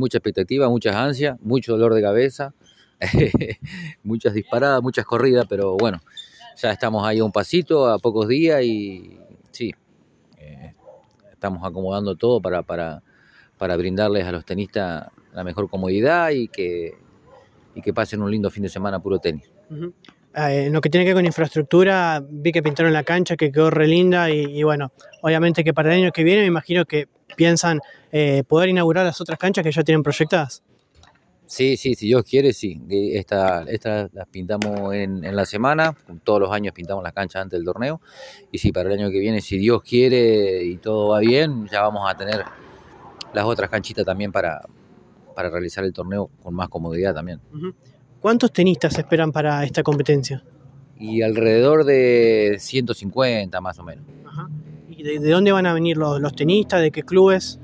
mucha expectativa, muchas ansias, mucho dolor de cabeza, muchas disparadas, muchas corridas, pero bueno, ya estamos ahí a un pasito, a pocos días y sí, eh, estamos acomodando todo para, para, para brindarles a los tenistas la mejor comodidad y que, y que pasen un lindo fin de semana puro tenis. Ah, eh, en lo que tiene que ver con infraestructura, vi que pintaron la cancha, que quedó re linda y, y bueno, obviamente que para el año que viene me imagino que piensan eh, poder inaugurar las otras canchas que ya tienen proyectadas? Sí, sí, si Dios quiere, sí. Estas las pintamos en, la semana, todos los años pintamos las canchas antes del torneo. Y sí, para el año que viene, si Dios quiere y todo va bien, ya vamos a tener las otras canchitas también para, para realizar el torneo con más comodidad también. ¿Cuántos tenistas esperan para esta competencia? Y alrededor de 150 más o menos de, dónde van a venir los, tenistas? ¿De qué clubes?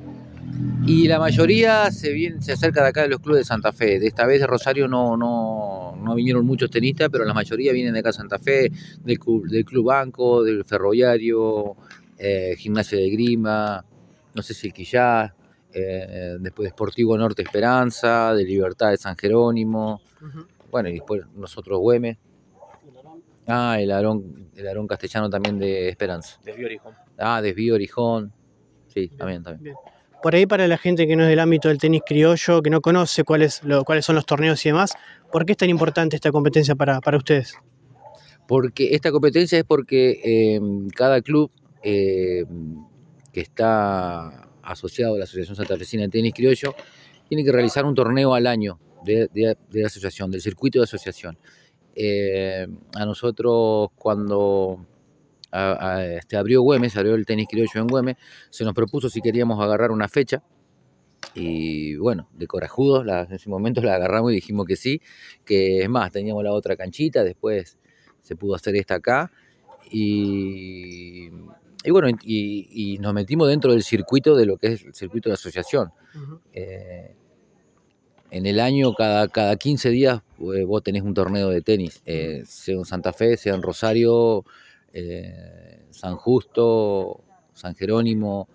Y la mayoría se, se acerca de acá de los clubes de Santa Fe. De esta vez de Rosario no, no, vinieron muchos tenistas, pero la mayoría vienen de acá de Santa Fe, del, club, Banco, del Ferroviario, eh, Gimnasio de Grima, no sé si el Quillá, eh, después Deportivo Norte Esperanza, de Libertad de San Jerónimo, bueno, y después nosotros Güemes. Ah, el Aarón, el castellano también de Esperanza. Desvío Orijón. Ah, Desvío Orijón. Sí, también, también. Por ahí para la gente que no es del ámbito del tenis criollo, que no conoce cuáles cuáles son los torneos y demás, ¿por qué es tan importante esta competencia para, ustedes? Porque esta competencia es porque eh, cada club eh, que está asociado a la Asociación Santa Fecina de Tenis Criollo tiene que realizar un torneo al año de, de la asociación, del circuito de asociación. Eh, a nosotros cuando este, abrió Güemes, abrió el tenis criollo en Güemes, se nos propuso si queríamos agarrar una fecha. Y bueno, de corajudos, en ese momento la agarramos y dijimos que sí, que es más, teníamos la otra canchita, después se pudo hacer esta acá. Y, y bueno, y, nos metimos dentro del circuito de lo que es el circuito de asociación en el año, cada, cada 15 días, eh, vos tenés un torneo de tenis, eh, sea en Santa Fe, sea en Rosario, eh, San Justo, San Jerónimo.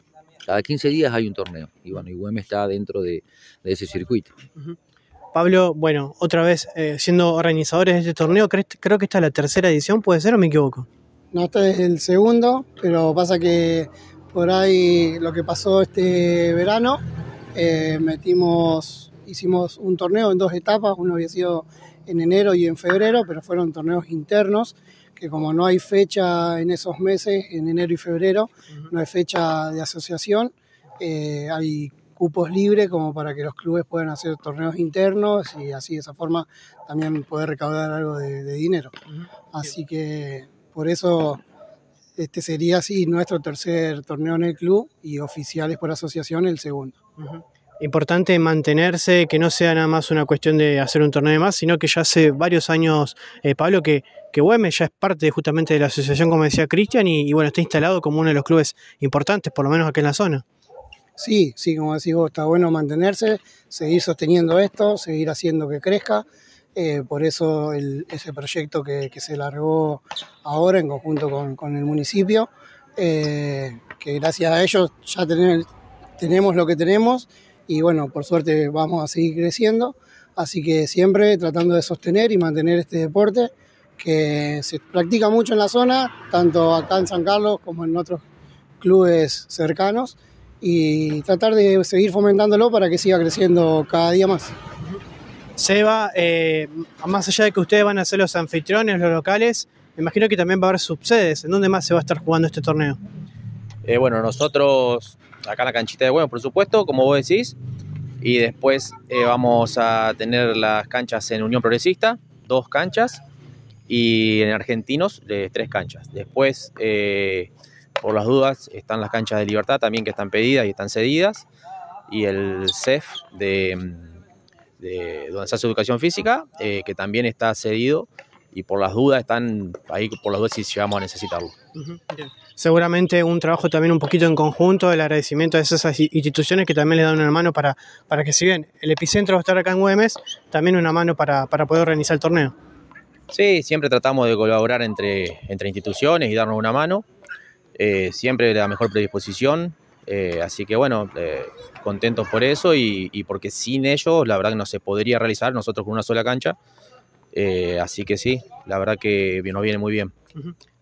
Cada 15 días hay un torneo. Y bueno, y está dentro de, ese circuito. Pablo, bueno, otra vez, siendo organizadores de este torneo, creo que esta es la tercera edición, ¿puede ser o me equivoco? No, este es el segundo, pero pasa que por ahí lo que pasó este verano, metimos hicimos un torneo en dos etapas, uno había sido en enero y en febrero, pero fueron torneos internos, que como no hay fecha en esos meses, en enero y febrero, no hay fecha de asociación, eh, hay cupos libres como para que los clubes puedan hacer torneos internos y así de esa forma también poder recaudar algo de, dinero. Así que por eso este sería así nuestro tercer torneo en el club y oficiales por asociación el segundo importante mantenerse, que no sea nada más una cuestión de hacer un torneo de más, sino que ya hace varios años, eh, Pablo, que, que ya es parte justamente de la asociación, como decía Cristian, y, bueno, está instalado como uno de los clubes importantes, por lo menos aquí en la zona. Sí, sí, como decís vos, está bueno mantenerse, seguir sosteniendo esto, seguir haciendo que crezca. Eh, por eso ese proyecto que, se largó ahora en conjunto con, el municipio, eh, que gracias a ellos ya tenemos lo que tenemos y bueno, por suerte vamos a seguir creciendo, así que siempre tratando de sostener y mantener este deporte que se practica mucho en la zona, tanto acá en San Carlos como en otros clubes cercanos, y tratar de seguir fomentándolo para que siga creciendo cada día más. Seba, eh, más allá de que ustedes van a ser los anfitriones, los locales, me imagino que también va a haber subsedes. ¿En dónde más se va a estar jugando este torneo? Eh, bueno, nosotros acá la canchita de bueno, por supuesto, como vos decís. Y después eh, vamos a tener las canchas en Unión Progresista, dos canchas. Y en Argentinos, tres canchas. Después, eh, por las dudas, están las canchas de Libertad también que están pedidas y están cedidas. Y el CEF de, mm, de educación física, eh, que también está cedido y por las dudas están ahí por las dudas si vamos a necesitarlo. Seguramente un trabajo también un poquito en conjunto, el agradecimiento a esas instituciones que también le dan una mano para, para que si bien el epicentro va a estar acá en Güemes, también una mano para, para poder organizar el torneo. Sí, siempre tratamos de colaborar entre, entre instituciones y darnos una mano, eh, siempre la mejor predisposición, eh, así que bueno, eh, contentos por eso y, y porque sin ellos la verdad que no se podría realizar nosotros con una sola cancha. Eh, así que sí, la verdad que nos viene muy bien.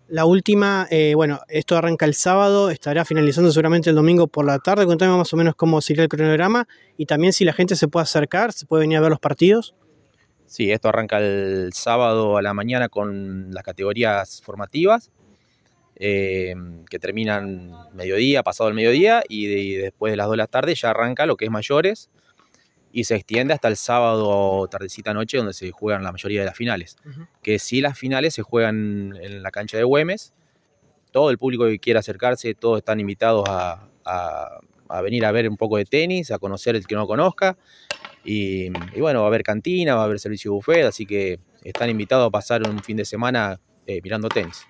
La última, eh, bueno, esto arranca el sábado, estará finalizando seguramente el domingo por la tarde. Cuéntame más o menos cómo sería el cronograma y también si la gente se puede acercar, se puede venir a ver los partidos. Sí, esto arranca el sábado a la mañana con las categorías formativas, eh, que terminan mediodía, pasado el mediodía, y, después de las 2 de la tarde ya arranca lo que es mayores, y se extiende hasta el sábado tardecita noche donde se juegan la mayoría de las finales. Que si las finales se juegan en la cancha de Güemes, todo el público que quiera acercarse, todos están invitados a, venir a ver un poco de tenis, a conocer el que no conozca. Y, bueno, va a haber cantina, va a haber servicio buffet, así que están invitados a pasar un fin de semana eh, mirando tenis.